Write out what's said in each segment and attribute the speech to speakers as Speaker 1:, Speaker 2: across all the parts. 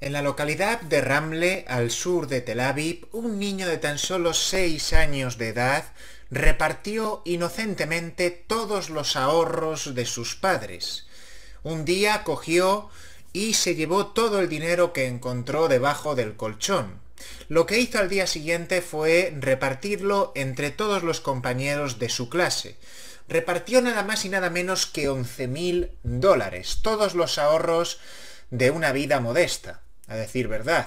Speaker 1: En la localidad de Ramle, al sur de Tel Aviv, un niño de tan solo 6 años de edad repartió inocentemente todos los ahorros de sus padres. Un día cogió y se llevó todo el dinero que encontró debajo del colchón. Lo que hizo al día siguiente fue repartirlo entre todos los compañeros de su clase. Repartió nada más y nada menos que 11.000 dólares, todos los ahorros de una vida modesta a decir verdad.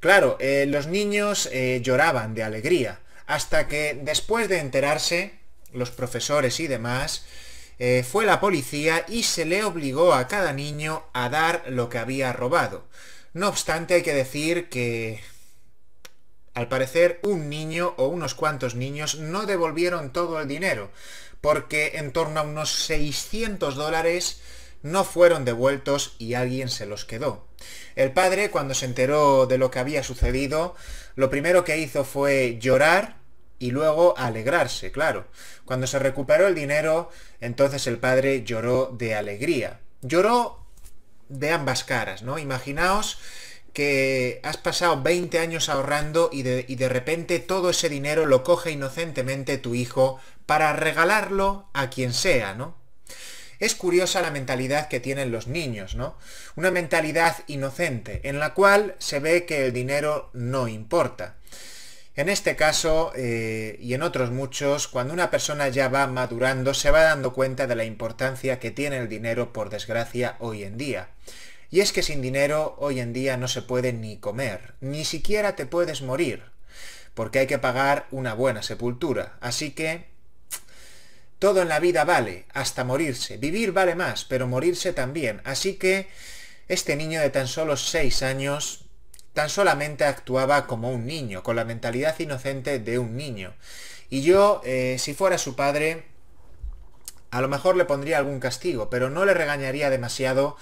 Speaker 1: Claro, eh, los niños eh, lloraban de alegría, hasta que después de enterarse, los profesores y demás, eh, fue la policía y se le obligó a cada niño a dar lo que había robado. No obstante, hay que decir que... Al parecer, un niño o unos cuantos niños no devolvieron todo el dinero, porque en torno a unos 600 dólares no fueron devueltos y alguien se los quedó. El padre, cuando se enteró de lo que había sucedido, lo primero que hizo fue llorar y luego alegrarse, claro. Cuando se recuperó el dinero, entonces el padre lloró de alegría. Lloró de ambas caras, ¿no? Imaginaos que has pasado 20 años ahorrando y de, repente todo ese dinero lo coge inocentemente tu hijo para regalarlo a quien sea, ¿no? Es curiosa la mentalidad que tienen los niños, ¿no? Una mentalidad inocente, en la cual se ve que el dinero no importa. En este caso, eh, y en otros muchos, cuando una persona ya va madurando, se va dando cuenta de la importancia que tiene el dinero, por desgracia, hoy en día. Y es que sin dinero hoy en día no se puede ni comer, ni siquiera te puedes morir, porque hay que pagar una buena sepultura. Así que todo en la vida vale, hasta morirse. Vivir vale más, pero morirse también. Así que este niño de tan solo 6 años tan solamente actuaba como un niño, con la mentalidad inocente de un niño. Y yo, eh, si fuera su padre, a lo mejor le pondría algún castigo, pero no le regañaría demasiado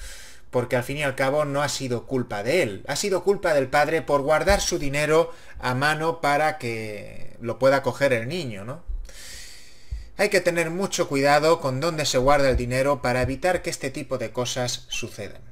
Speaker 1: porque al fin y al cabo no ha sido culpa de él, ha sido culpa del padre por guardar su dinero a mano para que lo pueda coger el niño, ¿no? Hay que tener mucho cuidado con dónde se guarda el dinero para evitar que este tipo de cosas sucedan.